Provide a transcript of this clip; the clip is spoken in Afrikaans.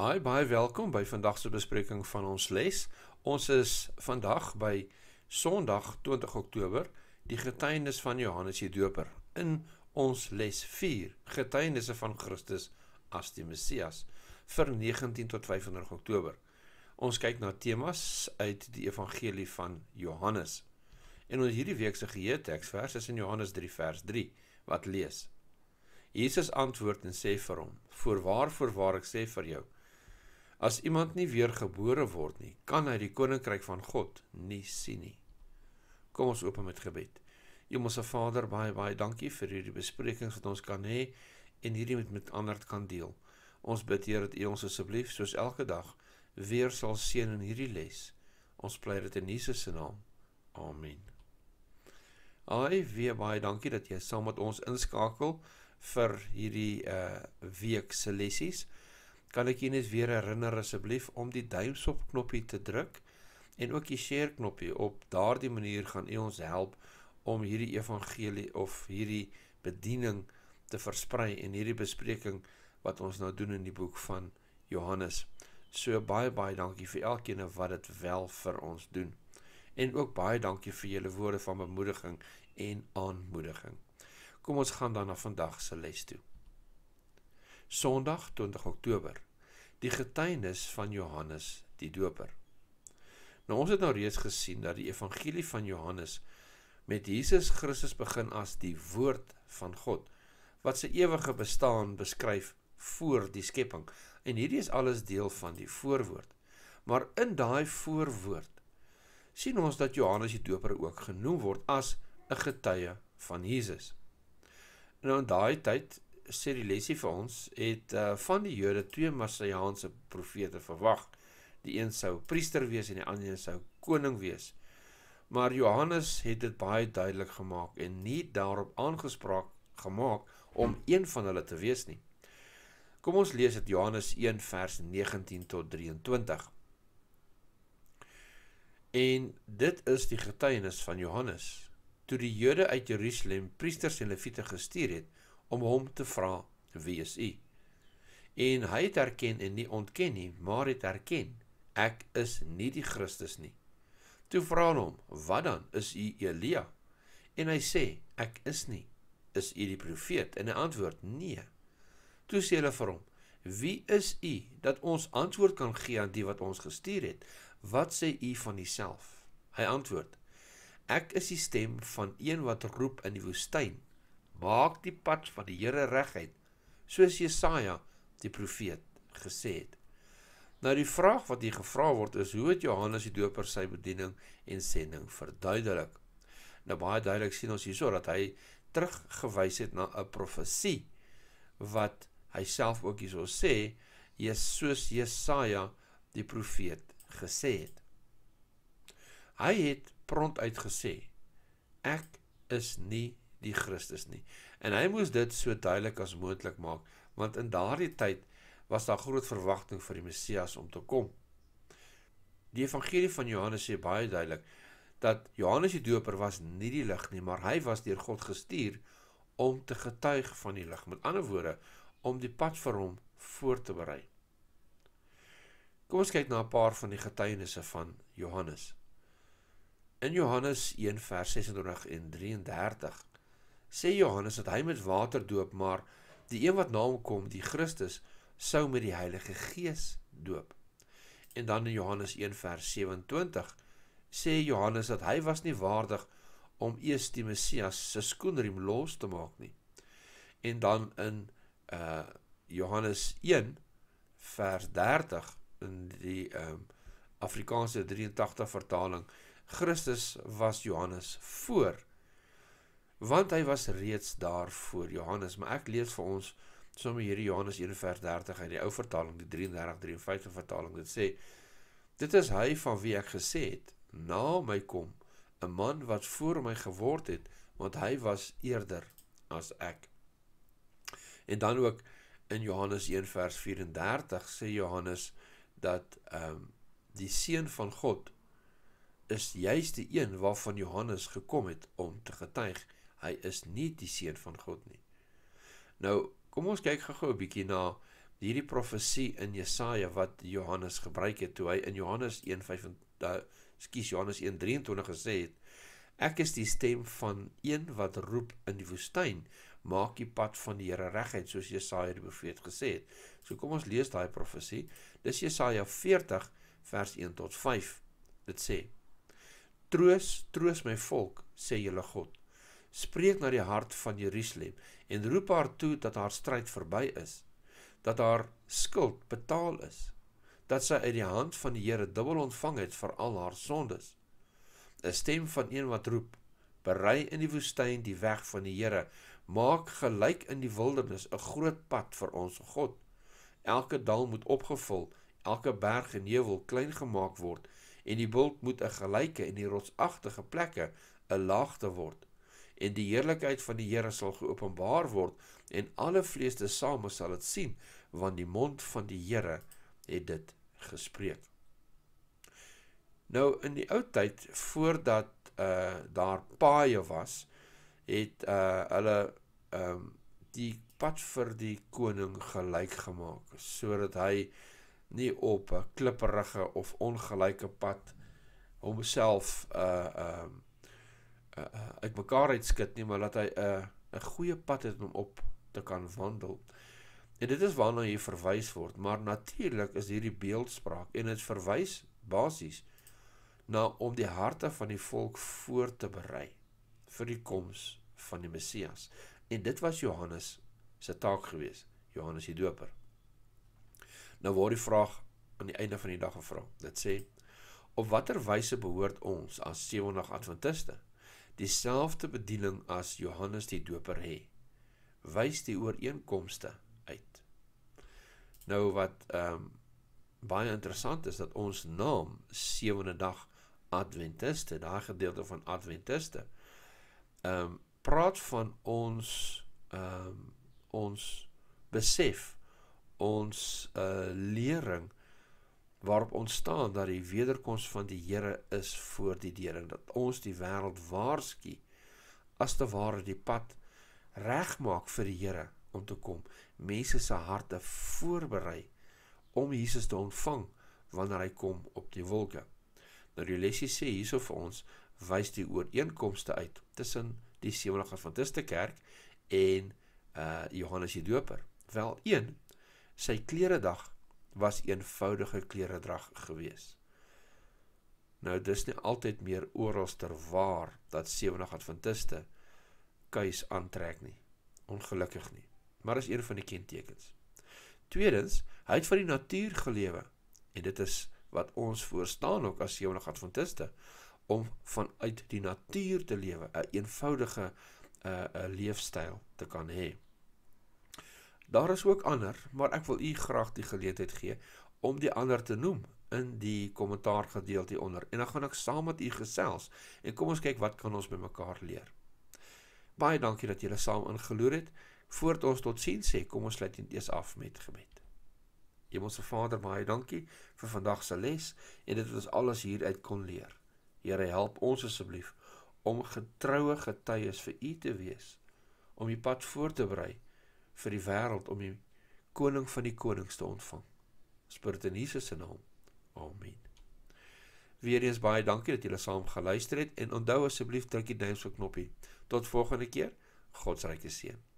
Hi, baie welkom by vandag se bespreking van ons les. Ons is vandag by Sondag 20 Oktober, die getuienis van Johannes die Doper in ons les 4, getuienisse van Christus as die Messias vir 19 tot 25 Oktober. Ons kyk na temas uit die Evangelie van Johannes. En ons hierdie week se geheueteksvers is in Johannes 3 vers 3 wat lees: Jesus antwoord en sê vir hom: "Voorwaar, voorwaar ek sê vir jou, As iemand nie weergebore word nie, kan hy die koninkryk van God nie sien nie. Kom ons open met gebed. Hemelse Vader, baie baie dankie vir hierdie besprekings wat ons kan hê en hierdie met, met ander kan deel. Ons bid Here dat U ons asseblief soos elke dag weer sal seën in hierdie les. Ons pleit dit in Jesus se naam. Amen. Ai, weer baie dankie dat jy saam met ons inskakel vir hierdie uh eh, week se lessies kan ek julle net weer herinner asseblief om die duims op knoppie te druk en ook die share knoppie op daardie manier gaan u ons help om hierdie evangelie of hierdie bediening te versprei en hierdie bespreking wat ons nou doen in die boek van Johannes. So baie baie dankie vir elkeen wat dit wel vir ons doen. En ook baie dankie vir julle woorde van bemoediging en aanmoediging. Kom ons gaan dan na vandag se les toe. Sondag 20 Oktober. Die getuienis van Johannes die Doper. Nou ons het nou reeds gesien dat die evangelie van Johannes met Jesus Christus begin as die woord van God wat sy ewige bestaan beskryf voor die skepping en hierdie is alles deel van die voorwoord. Maar in daai voorwoord sien ons dat Johannes die Doper ook genoem word as 'n getuie van Jesus. Nou in daai tyd sê die lesie vir ons het uh, van die Jode twee messiaanse profete verwag. Die een sou priester wees en die ander sou koning wees. Maar Johannes het dit baie duidelik gemaak en nie daarop aangespraak gemaak om een van hulle te wees nie. Kom ons lees dit Johannes 1 vers 19 tot 23. En dit is die getuienis van Johannes. Toe die Jode uit Jerusalem priesters en leviete gestuur het, om hom te vra wie is u en hy het erken en nie ontken nie maar het erken ek is nie die Christus nie toe vra aan hom wat dan is u Elia en hy sê ek is nie is u die profeet en hy antwoord nee toe sê hulle vir hom wie is u dat ons antwoord kan gee aan die wat ons gestuur het wat sê u van uself hy antwoord ek is die stem van een wat roep in die woestyn maak die pad van die Here reguit, soos Jesaja die profeet gesê het. Nou die vraag wat hier gevra word is hoe het Johannes die Doper sy bediening en sending verduidelik? Nou baie duidelik sien ons hierso dat hy teruggewys het na 'n profesie wat hy self ook hierso sê, soos Jesaja die profeet gesê het. Hy het prontuit gesê: Ek is nie die Christus nie. En hy moes dit so duidelik as moontlik maak, want in daardie tyd was daar groot verwagting vir die Messias om te kom. Die evangelie van Johannes sê baie duidelik dat Johannes die Doper was nie die lig nie, maar hy was deur God gestuur om te getuig van die lig. Met ander woorde, om die pad vir hom voor te berei. Kom ons kyk na 'n paar van die getuienisse van Johannes. In Johannes 1 vers 26 en 33 sê Johannes dat hy met water doop, maar die een wat na hom kom, die Christus, sou met die Heilige Gees doop. En dan in Johannes 1:27 sê Johannes dat hy was nie waardig om eers die Messias se skoenriem los te maak nie. En dan in uh Johannes 1:30 in die ehm um, Afrikaanse 83 vertaling Christus was Johannes voor want hy was reeds daar voor Johannes. Maar ek lees vir ons sommer hierdie Johannes 1:30 uit die ou vertaling, die 33:53 vertaling. Dit sê: Dit is hy van wie ek gesê het, na my kom 'n man wat voor my geword het, want hy was eerder as ek. En dan ook in Johannes 1:34 sê Johannes dat ehm um, die seun van God is juis die een waarvan Johannes gekom het om te getuig hy is nie die seun van God nie. Nou, kom ons kyk gou-gou 'n bietjie na hierdie profesie in Jesaja wat Johannes gebruik het toe hy in Johannes 1:25 skus Johannes 1:23 gesê het ek is die stem van een wat roep in die woestyn maak die pad van die Here reguit soos Jesaja die profeet gesê het so kom ons lees daai profesie dis Jesaja 40 vers 1 tot 5 dit sê troos troos my volk sê julle God spreek na die hart van Jerusalem en roep haar toe dat haar stryd verby is, dat haar skuld betaal is, dat sy uit die hand van die Here dubbel ontvang het vir al haar sondes. 'n Stem van een wat roep: "Berei in die woestyn die weg van die Here, maak gelyk in die wildernis 'n groot pad vir ons God." Elke dal moet opgevul, elke berg en heuwel klein gemaak word en die bult moet 'n gelyke en die rotsagtige plekke 'n laagte word en die heerlikheid van die Here sal geopenbaar word en alle vlees te same sal dit sien want die mond van die Here het dit gespreek. Nou in die ou tyd voordat uh daar paaye was, het uh hulle ehm um, die pad vir die koning gelyk gemaak sodat hy nie op 'n klipperige of ongelyke pad homself uh ehm uh, uh, eh, uitmekaar eh, uitskit nie, maar dat hy 'n uh, 'n goeie pad het om op te kan wandel. En dit is waarna hier verwys word, maar natuurlik is hierdie beeldspraak en dit verwys basies na om die harte van die volk voor te berei vir die koms van die Messias. En dit was Johannes se taak geweest, Johannes die Doper. Nou word die vraag aan die einde van die dag gevra. Dit sê: "Op watter wyse behoort ons as 70 Adventiste dieselfde bediening as Johannes die Doper hê. Wys die ooreenkomste uit. Nou wat ehm um, baie interessant is dat ons naam Sewende Dag Adventiste, daai gedeelte van Adventiste, ehm um, praat van ons ehm um, ons besef ons uh lering waarop ons staan dat die wederkoms van die Here is voor die deur en dat ons die wêreld waarsku as te ware die pad regmaak vir die Here om te kom, mense se harte voorberei om Jesus te ontvang wanneer hy kom op die wolke. Nou die lesie sê hierso vir ons wys die ooreenkomste uit tussen die Sewende Adventiste Kerk en uh Johannes die Doper. Wel een sy kleredag was eenvoudige kleredrag gewees. Nou dis nie altyd meer oralster waar dat 70 Adventiste kuis aantrek nie. Ongelukkig nie. Maar is een van die kentekens. Tweedens, hy het van die natuur gelewe en dit is wat ons voorstaan ook as 70 Adventiste om vanuit die natuur te lewe, 'n een eenvoudige 'n eh, eh, leefstyl te kan hê. Daar is ook ander, maar ek wil u graag die geleentheid gee om die ander te noem in die kommentaar gedeelte onder. En dan gaan ek saam met u gesels en kom ons kyk wat kan ons bymekaar leer. Baie dankie dat julle saam ingeloer het. Voordat ons totsiens sê, kom ons sluit net eers af met gebed. Hemelse Vader, baie dankie vir vandag se les en dit wat ons alles hieruit kon leer. Here, help ons asseblief om getroue getuies vir u te wees om die pad voor te berei vir die wêreld om die koning van die konings te ontvang. Spirit in Jesus se naam. Amen. Weereens baie dankie dat julle saam geluister het en onthou asseblief druk die duimpie knoppie. Tot volgende keer. God se ryke seën.